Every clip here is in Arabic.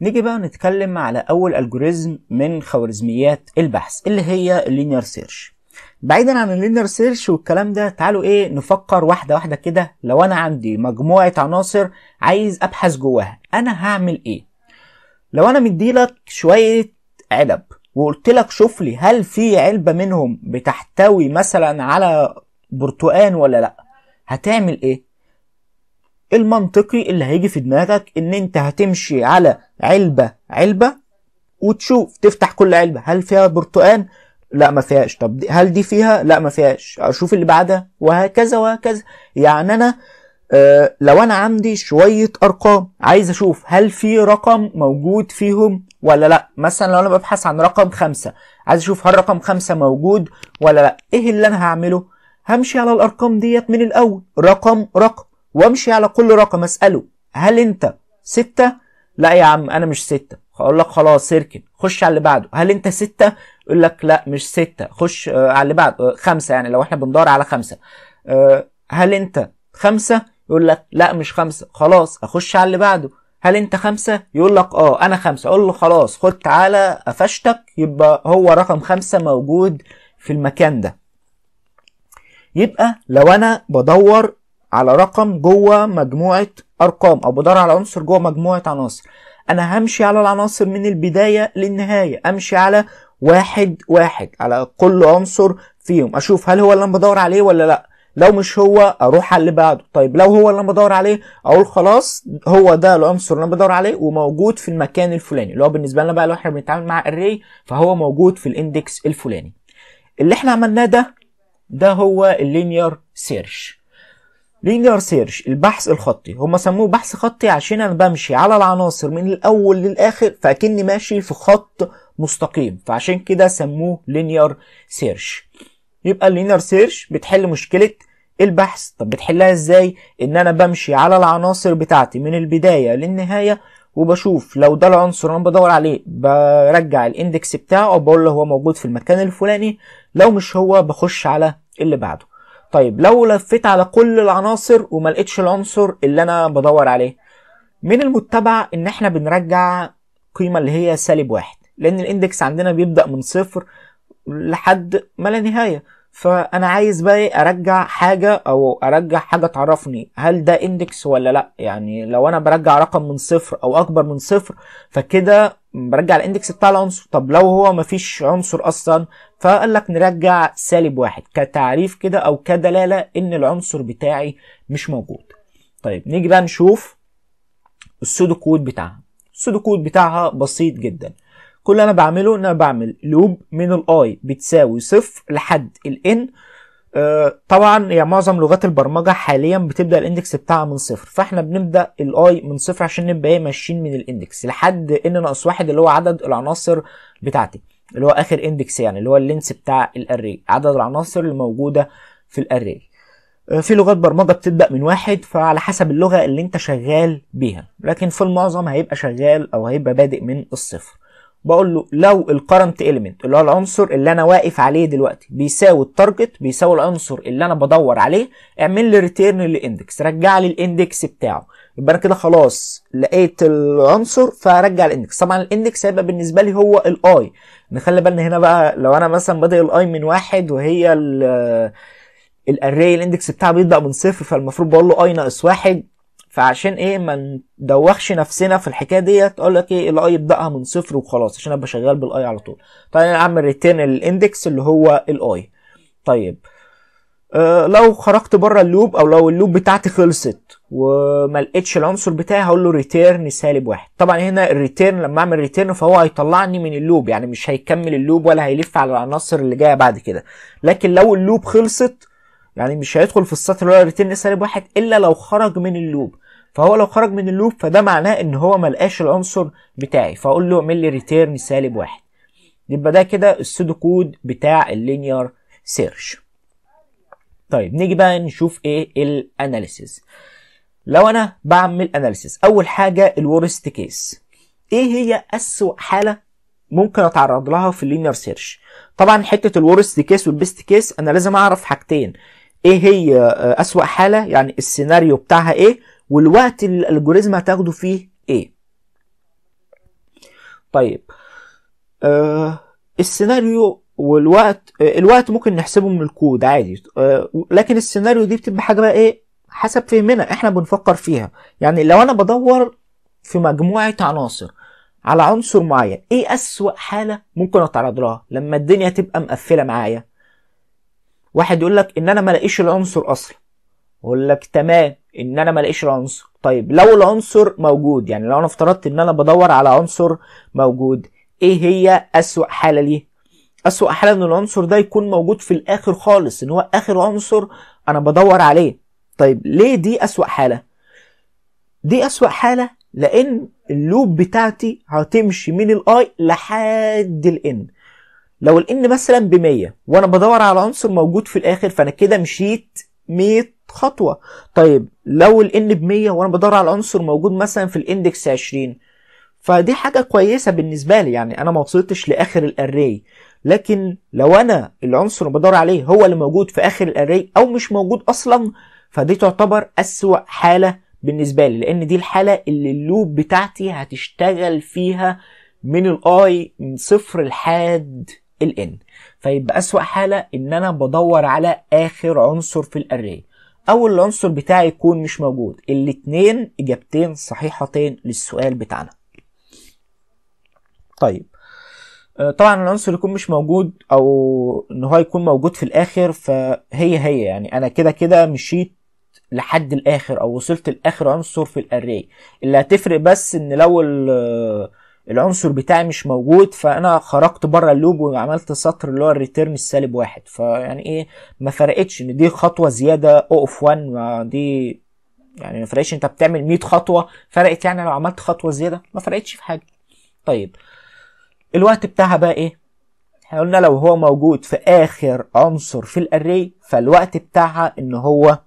نيجي بقى نتكلم على أول ألجوريزم من خوارزميات البحث اللي هي اللينير سيرش بعيدا عن اللينير سيرش والكلام ده تعالوا ايه نفكر واحدة واحدة كده لو أنا عندي مجموعة عناصر عايز أبحث جواها أنا هعمل ايه لو أنا مديلك شوية علب وقلت لك شوف لي هل في علبة منهم بتحتوي مثلا على برتقان ولا لأ هتعمل ايه المنطقي اللي هيجي في دماغك ان انت هتمشي على علبة علبة وتشوف تفتح كل علبة هل فيها برتقان لا ما فيهاش طب دي هل دي فيها لا ما فيهاش اشوف اللي بعدها وهكذا وهكذا يعني انا أه لو انا عندي شوية ارقام عايز اشوف هل في رقم موجود فيهم ولا لا مثلا لو انا ببحث عن رقم خمسة عايز اشوف هل رقم خمسة موجود ولا لا ايه اللي انا هعمله همشي على الارقام ديت من الاول رقم رقم وامشي على كل رقم اساله هل انت ستة لا يا عم انا مش ستة اقول لك خلاص اركن خش على اللي بعده هل انت ستة يقول لك لا مش ستة خش آه، على اللي بعده آه، خمسة يعني لو احنا بندور على خمسة آه، هل انت خمسة يقول لك لا مش خمسة خلاص اخش على اللي بعده هل انت خمسة يقول لك اه انا خمسة اقول له خلاص خد تعالى قفشتك يبقى هو رقم خمسة موجود في المكان ده يبقى لو انا بدور على رقم جوه مجموعة أرقام أو بدور على عنصر جوه مجموعة عناصر أنا همشي على العناصر من البداية للنهاية أمشي على واحد واحد على كل عنصر فيهم أشوف هل هو اللي أنا بدور عليه ولا لأ لو مش هو اروح على اللي بعده طيب لو هو اللي انا بدور عليه اقول خلاص هو ده العنصر اللي انا بدور عليه وموجود في المكان الفلاني اللي هو بالنسبه لنا بقى لو احنا بنتعامل مع الري فهو موجود في الاندكس الفلاني اللي احنا عملناه ده ده هو اللينير سيرش لينير سيرش البحث الخطي هم سموه بحث خطي عشان انا بمشي على العناصر من الاول للاخر فاكني ماشي في خط مستقيم فعشان كده سموه لينير سيرش يبقى اللينير سيرش بتحل مشكله البحث طب بتحلها ازاي ان انا بمشي على العناصر بتاعتي من البدايه للنهايه وبشوف لو ده العنصر انا بدور عليه برجع الاندكس بتاعه وبقول له هو موجود في المكان الفلاني لو مش هو بخش على اللي بعده طيب لو لفيت على كل العناصر وما لقيتش العنصر اللي انا بدور عليه من المتبع ان احنا بنرجع قيمه اللي هي سالب واحد لان الاندكس عندنا بيبدا من صفر لحد ما لا نهايه فانا عايز بقى إيه، ارجع حاجه او ارجع حاجه تعرفني هل ده اندكس ولا لا يعني لو انا برجع رقم من صفر او اكبر من صفر فكده برجع الاندكس بتاع العنصر طب لو هو مفيش عنصر اصلا فقال لك نرجع سالب واحد كتعريف كده او كدلاله ان العنصر بتاعي مش موجود طيب نيجي بقى نشوف السودو كود بتاعها السودو كود بتاعها بسيط جدا كل انا بعمله ان انا بعمل لوب من الاي بتساوي صفر لحد الان آه طبعا يعني معظم لغات البرمجه حاليا بتبدا الاندكس بتاعها من صفر فاحنا بنبدا الاي من صفر عشان نبقى ايه ماشيين من الاندكس لحد ان ناقص واحد اللي هو عدد العناصر بتاعتي اللي هو اخر اندكس يعني اللي هو اللينس بتاع الاري عدد العناصر الموجوده في الاري آه، في لغات برمجة بتبدأ من واحد فعلى حسب اللغة اللي انت شغال بيها لكن في المعظم هيبقى شغال او هيبقى بادئ من الصفر بقول له لو الكرنت ايليمنت اللي هو العنصر اللي انا واقف عليه دلوقتي بيساوي التارجت بيساوي العنصر اللي انا بدور عليه اعمل لي ريتيرن للاندكس رجع لي الاندكس بتاعه يبقى انا كده خلاص لقيت العنصر فرجع الاندكس طبعا الاندكس هيبقى بالنسبه لي هو الاي نخلي بالنا هنا بقى لو انا مثلا بادئ الاي من واحد وهي الاري الاندكس بتاعه بيبدا من صفر فالمفروض بقول له اي ناقص واحد فعشان ايه ما ندوخش نفسنا في الحكايه ديت اقول لك ايه الاي يبداها من صفر وخلاص عشان ابقى شغال بالاي على طول طيب انا اعمل ريتيرن الاندكس اللي هو الاي طيب أه لو خرجت بره اللوب او لو اللوب بتاعتي خلصت وما لقيتش العنصر بتاعي هقول له ريتيرن سالب واحد طبعا هنا الريتيرن لما اعمل ريتيرن فهو هيطلعني من اللوب يعني مش هيكمل اللوب ولا هيلف على العناصر اللي جايه بعد كده لكن لو اللوب خلصت يعني مش هيدخل في السطر اللي هو ريتيرن سالب واحد الا لو خرج من اللوب فهو لو خرج من اللوب فده معناه ان هو ملقاش العنصر بتاعي فاقول له اعمل لي ريتيرن سالب واحد يبقى ده كده السودو كود بتاع اللينير سيرش طيب نيجي بقى نشوف ايه الاناليسيز لو انا بعمل اناليسيز اول حاجه الورست كيس ايه هي اسوء حاله ممكن اتعرض لها في اللينير سيرش طبعا حته الورست كيس والبيست كيس انا لازم اعرف حاجتين ايه هي اسوء حاله يعني السيناريو بتاعها ايه والوقت اللي الالجوريزم هتاخده فيه ايه طيب آه السيناريو والوقت آه الوقت ممكن نحسبه من الكود عادي آه لكن السيناريو دي بتبقى حاجه بقى ايه حسب فهمنا احنا بنفكر فيها يعني لو انا بدور في مجموعه عناصر على عنصر معين ايه اسوأ حاله ممكن اتعرض لها لما الدنيا تبقى مقفله معايا واحد يقول لك ان انا ما الاقيش العنصر اصلا اقول لك تمام ان انا ما لاقيش العنصر طيب لو العنصر موجود يعني لو انا افترضت ان انا بدور على عنصر موجود ايه هي اسوأ حاله ليه اسوأ حاله ان العنصر ده يكون موجود في الاخر خالص ان هو اخر عنصر انا بدور عليه طيب ليه دي اسوأ حاله دي اسوأ حاله لان اللوب بتاعتي هتمشي من الاي لحد الان لو الان مثلا ب 100 وانا بدور على عنصر موجود في الاخر فانا كده مشيت 100 خطوه طيب لو الان ب 100 وانا بدور على عنصر موجود مثلا في الاندكس 20 فدي حاجه كويسه بالنسبه لي يعني انا ما وصلتش لاخر الاري لكن لو انا العنصر اللي بدور عليه هو اللي موجود في اخر الاري او مش موجود اصلا فدي تعتبر اسوأ حاله بالنسبه لي لان دي الحاله اللي اللوب بتاعتي هتشتغل فيها من الاي من صفر لحد الان فيبقى اسوأ حاله ان انا بدور على اخر عنصر في الاري او العنصر بتاعي يكون مش موجود الاتنين اجابتين صحيحتين للسؤال بتاعنا طيب آه، طبعا العنصر يكون مش موجود او ان هو يكون موجود في الاخر فهي هي يعني انا كده كده مشيت لحد الاخر او وصلت لاخر عنصر في الاري اللي هتفرق بس ان لو العنصر بتاعي مش موجود فانا خرجت بره اللوب وعملت سطر اللي هو الريتيرن السالب واحد فيعني ايه ما فرقتش ان دي خطوه زياده او اوف 1 دي يعني ما فرقتش انت بتعمل 100 خطوه فرقت يعني لو عملت خطوه زياده ما فرقتش في حاجه طيب الوقت بتاعها بقى ايه احنا قلنا لو هو موجود في اخر عنصر في الاري فالوقت بتاعها ان هو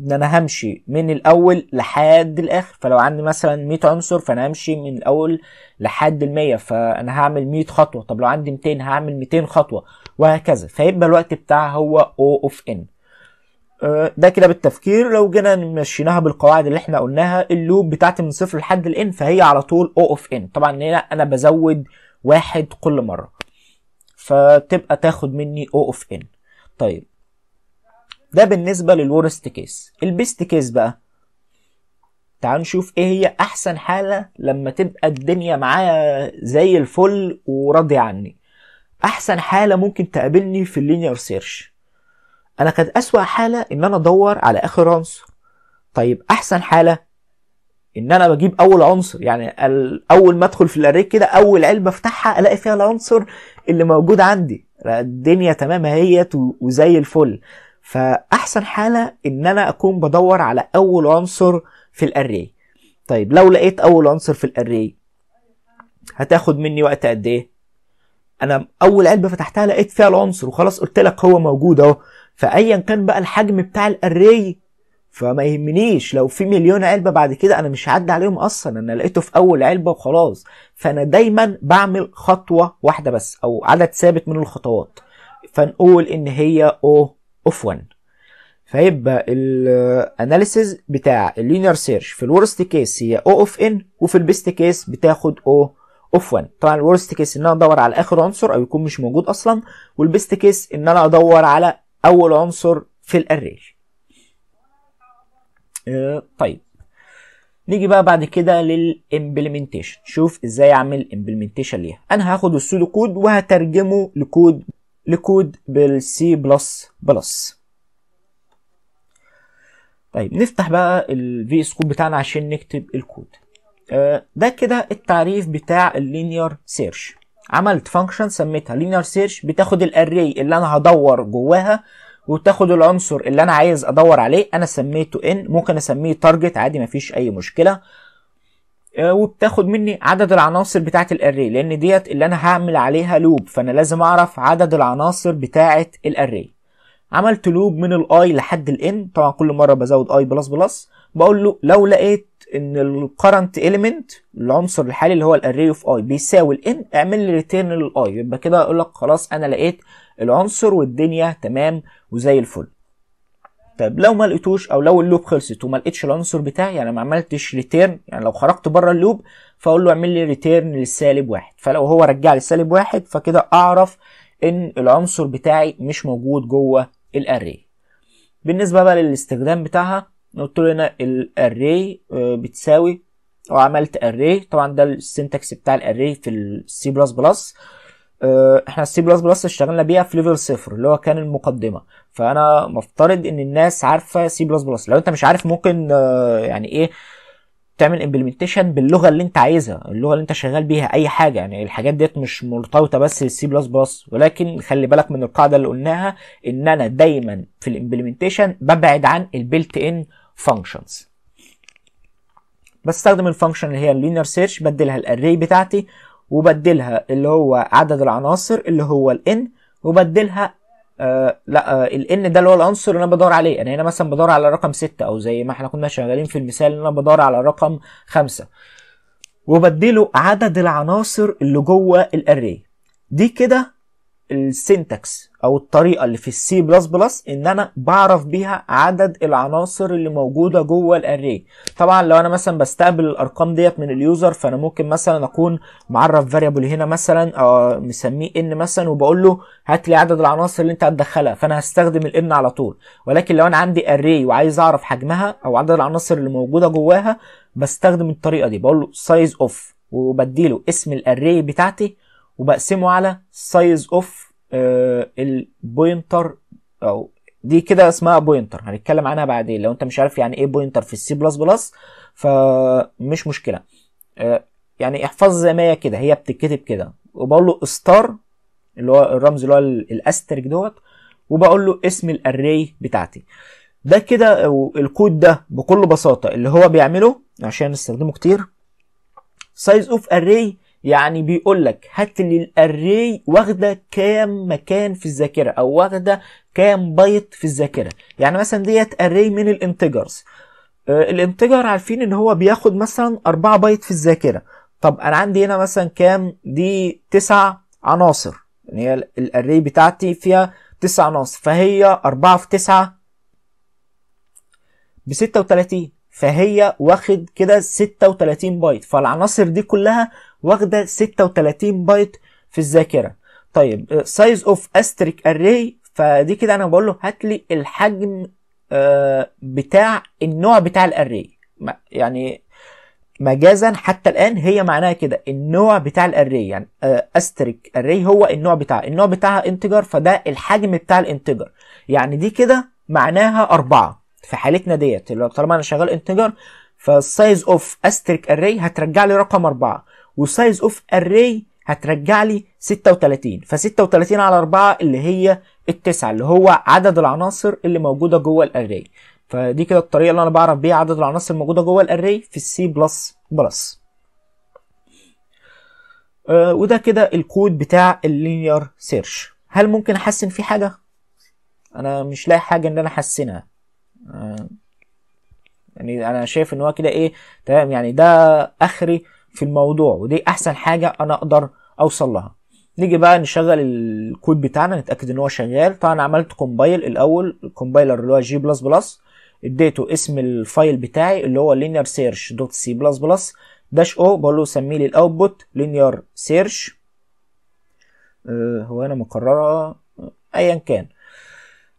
ان انا همشي من الاول لحد الاخر فلو عندي مثلا 100 عنصر فانا همشي من الاول لحد ال100 فانا هعمل 100 خطوه طب لو عندي 200 هعمل 200 خطوه وهكذا فيبقى الوقت بتاعها هو او اوف ان ده كده بالتفكير لو جينا مشيناها بالقواعد اللي احنا قلناها اللوب بتاعتي من صفر لحد الان فهي على طول او اوف ان طبعا هنا انا بزود واحد كل مره فتبقى تاخد مني او اوف ان طيب ده بالنسبة للورست كيس البيست كيس بقى تعال نشوف ايه هي احسن حالة لما تبقى الدنيا معايا زي الفل وراضي عني احسن حالة ممكن تقابلني في اللينير سيرش انا كانت اسوأ حالة ان انا ادور على اخر عنصر طيب احسن حالة ان انا بجيب اول عنصر يعني اول ما ادخل في الاريك كده اول علبة افتحها الاقي فيها العنصر اللي موجود عندي الدنيا تمام اهيت وزي الفل فاحسن حاله ان انا اكون بدور على اول عنصر في الاري طيب لو لقيت اول عنصر في الاري هتاخد مني وقت قد ايه انا اول علبه فتحتها لقيت فيها العنصر وخلاص قلت لك هو موجود اهو فايا كان بقى الحجم بتاع الاري فما يهمنيش لو في مليون علبه بعد كده انا مش هعدي عليهم اصلا انا لقيته في اول علبه وخلاص فانا دايما بعمل خطوه واحده بس او عدد ثابت من الخطوات فنقول ان هي او اوف 1 فيبقى الاناليسيز بتاع اللينير سيرش في الورست كيس هي او اوف ان وفي البيست كيس بتاخد او اوف 1 طبعا الورست كيس ان انا ادور على اخر عنصر او يكون مش موجود اصلا والبيست كيس ان انا ادور على اول عنصر في الاري آه، طيب نيجي بقى بعد كده للامبلمنتيشن شوف ازاي اعمل امبلمنتيشن ليها انا هاخد السودو كود وهترجمه لكود لكود بالسي بلس بلس طيب نفتح بقى الفي اس كود بتاعنا عشان نكتب الكود آه، ده كده التعريف بتاع اللينير سيرش عملت فانكشن سميتها لينير سيرش بتاخد الاري اللي انا هدور جواها وتاخد العنصر اللي انا عايز ادور عليه انا سميته ان ممكن اسميه تارجت عادي مفيش اي مشكله آه، وبتاخد مني عدد العناصر بتاعه الاري لان ديت اللي انا هعمل عليها لوب فانا لازم اعرف عدد العناصر بتاعه الاري عملت لوب من الاي لحد الان طبعا كل مره بزود اي بلس بلس بقول له لو لقيت ان الكرنت اليمنت العنصر الحالي اللي هو الاري اوف اي بيساوي الان اعمل لي ريتيرن للاي يبقى كده اقول لك خلاص انا لقيت العنصر والدنيا تمام وزي الفل طيب لو ما لقيتوش او لو اللوب خلصت وما لقيتش العنصر بتاعي يعني ما عملتش ريتيرن يعني لو خرجت بره اللوب فاقول له اعمل لي ريتيرن للسالب واحد فلو هو رجع لي سالب واحد فكده اعرف ان العنصر بتاعي مش موجود جوه الاري بالنسبه بقى للاستخدام بتاعها قلت له هنا الاري آه، بتساوي وعملت اري طبعا ده السنتكس بتاع الاري في السي بلس بلس آه، احنا السي بلس بلس اشتغلنا بيها في ليفل صفر اللي هو كان المقدمه فانا مفترض ان الناس عارفه سي بلس بلس لو انت مش عارف ممكن آه، يعني ايه تعمل امبلمنتيشن باللغه اللي انت عايزها اللغه اللي انت شغال بيها اي حاجه يعني الحاجات ديت مش مرتبطه بس بالسي بلس بلس ولكن خلي بالك من القاعده اللي قلناها ان انا دايما في الامبلمنتيشن ببعد عن البيلت ان فانكشنز بستخدم الفانكشن اللي هي اللينير سيرش بدلها الاري بتاعتي وبدلها اللي هو عدد العناصر اللي هو n وبدلها آه لا آه n ده اللي هو العنصر اللي انا بدور عليه انا يعني هنا مثلا بدور على رقم 6 او زي ما احنا كنا شغالين في المثال ان انا بدور على رقم 5 وبدله عدد العناصر اللي جوه الاري دي كده السنتكس او الطريقه اللي في السي بلس بلس ان انا بعرف بيها عدد العناصر اللي موجوده جوه الاري طبعا لو انا مثلا بستقبل الارقام ديت من اليوزر فانا ممكن مثلا اكون معرف فاريبل هنا مثلا او آه، مسميه ان مثلا وبقول له هات لي عدد العناصر اللي انت هتدخلها فانا هستخدم الان على طول ولكن لو انا عندي اري وعايز اعرف حجمها او عدد العناصر اللي موجوده جواها بستخدم الطريقه دي بقول له سايز اوف وبديله اسم الاري بتاعتي وبقسمه على سايز اوف البوينتر او دي كده اسمها بوينتر هنتكلم عنها بعدين لو انت مش عارف يعني ايه بوينتر في السي بلس بلس فمش مشكله آه، يعني احفظ زي ما هي كده هي بتتكتب كده وبقول له ستار اللي هو الرمز اللي هو الاسترك دوت وبقول له اسم الاري بتاعتي ده كده الكود ده بكل بساطه اللي هو بيعمله عشان نستخدمه كتير سايز اوف اري يعني بيقول لك هات لي الاري واخده كام مكان في الذاكره او واخده كام بايت في الذاكره يعني مثلا ديت اري من الانتجرز آه، الانتجر عارفين ان هو بياخد مثلا 4 بايت في الذاكره طب انا عندي هنا مثلا كام دي 9 عناصر يعني هي الاري بتاعتي فيها 9 عناصر فهي 4 في 9 ب 36 فهي واخد كده 36 بايت فالعناصر دي كلها واخده 36 بايت في الذاكره طيب سايز اوف استريك اري فدي كده انا بقول له هات لي الحجم آه، بتاع النوع بتاع الاري يعني مجازا حتى الان هي معناها كده النوع بتاع الاري يعني استريك آه، اري هو النوع بتاعها النوع بتاعها انتجر فده الحجم بتاع الانتجر يعني دي كده معناها أربعة في حالتنا ديت اللي طالما انا شغال انتجر فالسايز اوف استريك اري هترجع لي رقم أربعة والسايز اوف اري هترجع لي 36 ف 36 على 4 اللي هي التسعة اللي هو عدد العناصر اللي موجودة جوه الاري فدي كده الطريقة اللي انا بعرف بيها عدد العناصر الموجودة جوه الاري في السي بلس بلس وده كده الكود بتاع اللينير سيرش هل ممكن احسن فيه حاجة؟ انا مش لاقي حاجة ان انا احسنها آه يعني انا شايف ان هو كده ايه تمام يعني ده اخري في الموضوع ودي احسن حاجه انا اقدر اوصل لها نيجي بقى نشغل الكود بتاعنا نتاكد ان هو شغال طبعا عملت كومبايل الاول الكومبايلر اللي هو جي بلس بلس اديته اسم الفايل بتاعي اللي هو linear search دوت سي بلس بلس داش او بقول له سمي لي الاوتبوت linear search آه، هو انا مكرره ايا كان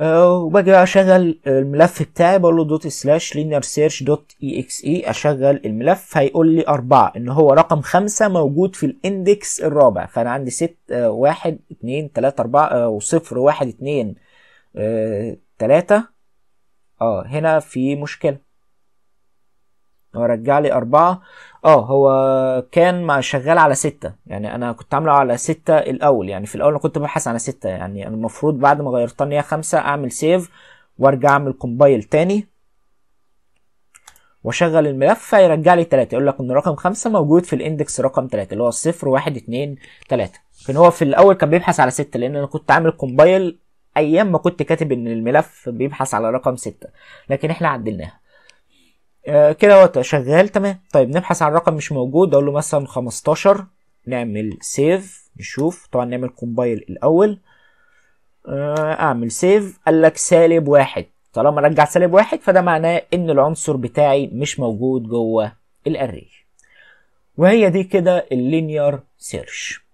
وباجي اشغل الملف بتاعي بقول له دوت سلاش لينير سيرش دوت اي اكس اي اشغل الملف هيقول لي اربعه ان هو رقم خمسه موجود في الاندكس الرابع فانا عندي ست آه، واحد اتنين تلاته اربعه آه، وصفر واحد اتنين آه، تلاته اه هنا في مشكله هو رجع لي أربعة اه هو كان شغال على ستة يعني أنا كنت عامله على ستة الأول يعني في الأول أنا كنت ببحث على ستة يعني أنا المفروض بعد ما غيرتها إن هي خمسة أعمل سيف وأرجع أعمل كومبايل تاني واشغل الملف فيرجع لي تلاتة يقول لك ان رقم خمسة موجود في الاندكس رقم تلاتة اللي هو صفر واحد اتنين تلاتة لكن هو في الاول كان بيبحث على ستة لان انا كنت عامل كومبايل ايام ما كنت كاتب ان الملف بيبحث على رقم ستة لكن احنا عدلناها آه كده شغال تمام طيب نبحث عن رقم مش موجود اقول له مثلا 15 نعمل سيف نشوف طبعا نعمل كومبايل الاول آه اعمل سيف قال لك سالب واحد طالما رجع سالب واحد فده معناه ان العنصر بتاعي مش موجود جوه الاري وهي دي كده اللينير سيرش